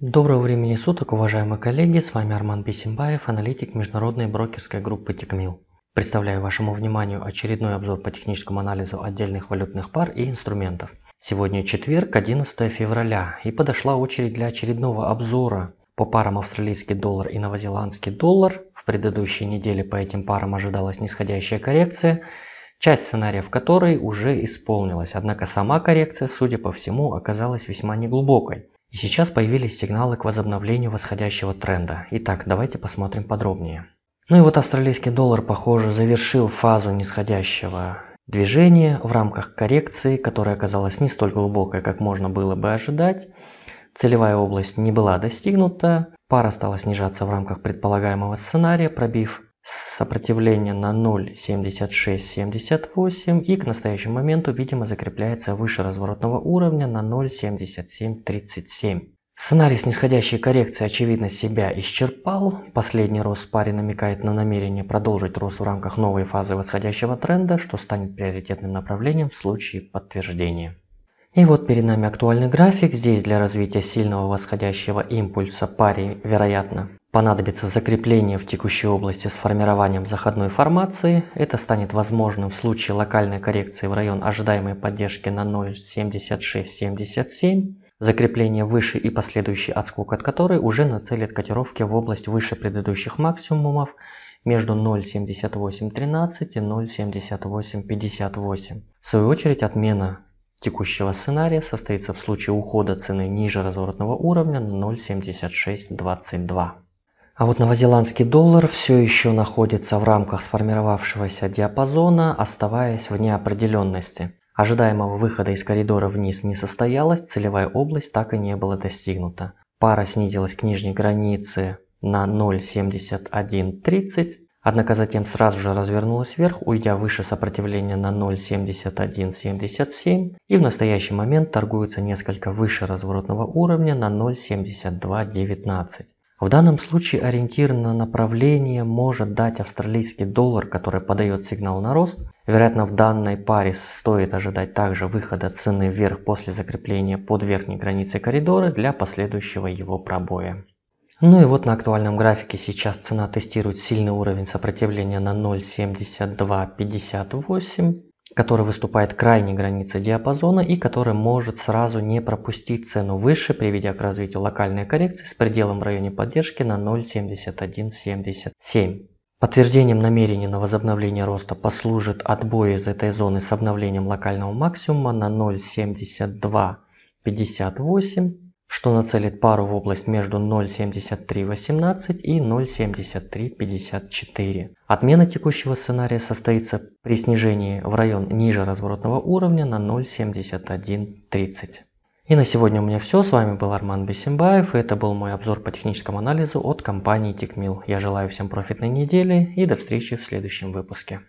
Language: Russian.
Доброго времени суток, уважаемые коллеги, с вами Арман Бесимбаев, аналитик международной брокерской группы Тикмил. Представляю вашему вниманию очередной обзор по техническому анализу отдельных валютных пар и инструментов. Сегодня четверг, 11 февраля, и подошла очередь для очередного обзора по парам австралийский доллар и новозеландский доллар. В предыдущей неделе по этим парам ожидалась нисходящая коррекция, часть сценариев которой уже исполнилась, однако сама коррекция, судя по всему, оказалась весьма неглубокой. И сейчас появились сигналы к возобновлению восходящего тренда. Итак, давайте посмотрим подробнее. Ну и вот австралийский доллар, похоже, завершил фазу нисходящего движения в рамках коррекции, которая оказалась не столь глубокой, как можно было бы ожидать. Целевая область не была достигнута, пара стала снижаться в рамках предполагаемого сценария, пробив сопротивление на 0.7678 и к настоящему моменту, видимо, закрепляется выше разворотного уровня на 0.7737. Сценарий снисходящей коррекции, очевидно, себя исчерпал. Последний рост пари намекает на намерение продолжить рост в рамках новой фазы восходящего тренда, что станет приоритетным направлением в случае подтверждения. И вот перед нами актуальный график. Здесь для развития сильного восходящего импульса пари, вероятно, понадобится закрепление в текущей области с формированием заходной формации. Это станет возможным в случае локальной коррекции в район ожидаемой поддержки на 0.7677. Закрепление выше и последующий отскок от которой уже нацелит котировки в область выше предыдущих максимумов между 0.7813 и 0.7858. В свою очередь отмена текущего сценария состоится в случае ухода цены ниже разворотного уровня на 0.7622. А вот новозеландский доллар все еще находится в рамках сформировавшегося диапазона, оставаясь в неопределенности. Ожидаемого выхода из коридора вниз не состоялось, целевая область так и не была достигнута. Пара снизилась к нижней границе на 0.7130, однако затем сразу же развернулась вверх, уйдя выше сопротивления на 0.7177 и в настоящий момент торгуется несколько выше разворотного уровня на 0.7219. В данном случае ориентир на направление может дать австралийский доллар, который подает сигнал на рост. Вероятно, в данной паре стоит ожидать также выхода цены вверх после закрепления под верхней границей коридора для последующего его пробоя. Ну и вот на актуальном графике сейчас цена тестирует сильный уровень сопротивления на 0.7258 который выступает крайней границей диапазона и который может сразу не пропустить цену выше, приведя к развитию локальной коррекции с пределом в районе поддержки на 0.7177. Подтверждением намерения на возобновление роста послужит отбой из этой зоны с обновлением локального максимума на 0.7258 что нацелит пару в область между 0.7318 и 0.7354. Отмена текущего сценария состоится при снижении в район ниже разворотного уровня на 0.7130. И на сегодня у меня все. С вами был Арман Бесимбаев. это был мой обзор по техническому анализу от компании TechMill. Я желаю всем профитной недели и до встречи в следующем выпуске.